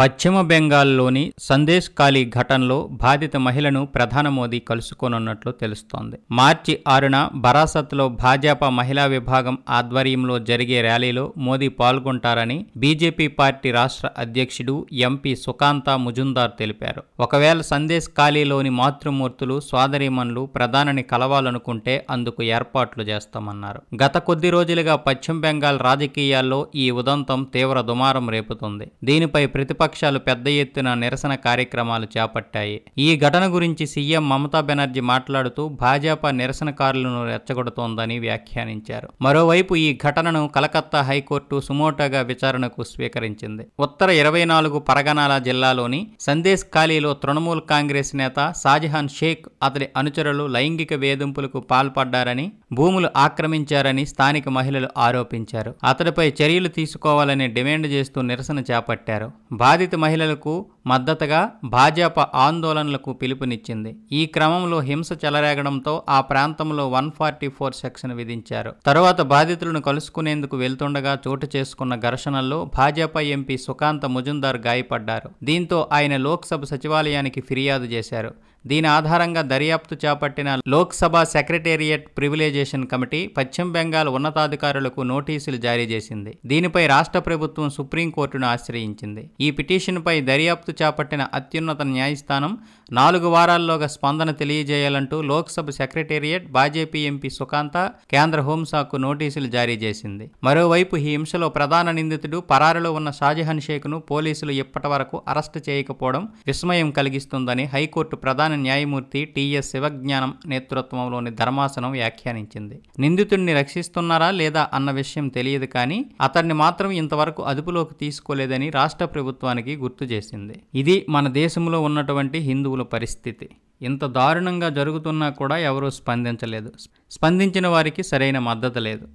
పశ్చిమ బెంగాల్లోని సందేశ్ ఖాళీ ఘటనలో బాధిత మహిళను ప్రధాన మోదీ కలుసుకోనున్నట్లు తెలుస్తోంది మార్చి ఆరున బరాసత్లో భాజపా మహిళా విభాగం ఆధ్వర్యంలో జరిగే ర్యాలీలో మోదీ పాల్గొంటారని బీజేపీ పార్టీ రాష్ట్ర అధ్యక్షుడు ఎంపీ సుకాంత ముజుందార్ తెలిపారు ఒకవేళ సందేశ్ ఖాళీలోని మాతృమూర్తులు సోదరిమన్లు ప్రధానిని కలవాలనుకుంటే అందుకు ఏర్పాట్లు చేస్తామన్నారు గత కొద్ది రోజులుగా పశ్చిమ బెంగాల్ రాజకీయాల్లో ఈ ఉదంతం తీవ్ర దుమారం రేపుతుంది దీనిపై ప్రతిపక్ష ప్రతిపక్షాలు పెద్ద ఎత్తున నిరసన కార్యక్రమాలు చేపట్టాయి ఈ ఘటన గురించి సీఎం మమతా బెనర్జీ మాట్లాడుతూ భాజపా నిరసనకారులను రెచ్చగొడుతోందని వ్యాఖ్యానించారు మరోవైపు ఈ ఘటనను కలకత్తా హైకోర్టు సుమోటాగా విచారణకు స్వీకరించింది ఉత్తర ఇరవై నాలుగు పరగణాల జిల్లాలోని సందేశ్ ఖాళీలో తృణమూల్ కాంగ్రెస్ నేత షాజహాన్ షేక్ అతడి అనుచరులు లైంగిక వేధింపులకు పాల్పడ్డారని భూములు ఆక్రమించారని స్థానిక మహిళలు ఆరోపించారు అతడిపై చర్యలు తీసుకోవాలని డిమాండ్ చేస్తూ నిరసన చేపట్టారు బాధిత మహిళలకు మద్దతుగా భాజపా ఆందోళనలకు పిలుపునిచ్చింది ఈ క్రమంలో హింస చెలరేగడంతో ఆ ప్రాంతంలో వన్ ఫార్టీ ఫోర్ సెక్షన్ విధించారు తరువాత బాధితులను కలుసుకునేందుకు వెళ్తుండగా చోటు చేసుకున్న ఘర్షణల్లో భాజపా ఎంపీ సుకాంత ముజుందార్ గాయపడ్డారు దీంతో ఆయన లోక్సభ సచివాలయానికి ఫిర్యాదు చేశారు దీని ఆధారంగా దర్యాప్తు చేపట్టిన లోక్సభ సెక్రటేరియట్ ప్రివిలేజేషన్ కమిటీ పశ్చిమ బెంగాల్ ఉన్నతాధికారులకు నోటీసులు జారీ చేసింది దీనిపై రాష్ట్ర ప్రభుత్వం సుప్రీంకోర్టును ఆశ్రయించింది ఈ పిటిషన్పై దర్యాప్తు చేపట్టిన అత్యున్నత న్యాయస్థానం నాలుగు వారాల్లోగా స్పందన తెలియజేయాలంటూ Lok Sabha secretariat BJP MP Sukanta కేంద్ర హోంశాఖకు నోటీసులు జారీ చేసింది మరోవైపు ఈ హింసలో ప్రధాన నిందితుడు పరారులో ఉన్న షాజహాన్ షేక్ను పోలీసులు ఇప్పటి వరకు అరెస్టు చేయకపోవడం విస్మయం కలిగిస్తుందని హైకోర్టు ప్రధాన న్యాయమూర్తి టిఎస్ శివజ్ఞానం నేతృత్వంలోని ధర్మాసనం వ్యాఖ్యానించింది నిందితుడిని రక్షిస్తున్నారా లేదా అన్న విషయం తెలియదు కానీ అతన్ని మాత్రం ఇంతవరకు అదుపులోకి తీసుకోలేదని రాష్ట్ర ప్రభుత్వానికి గుర్తు చేసింది ఇది మన దేశంలో ఉన్నటువంటి హిందువుల పరిస్థితి ఇంత దారుణంగా జరుగుతున్నా కూడా ఎవరూ స్పందించలేదు స్పందించిన వారికి సరైన మద్దతు లేదు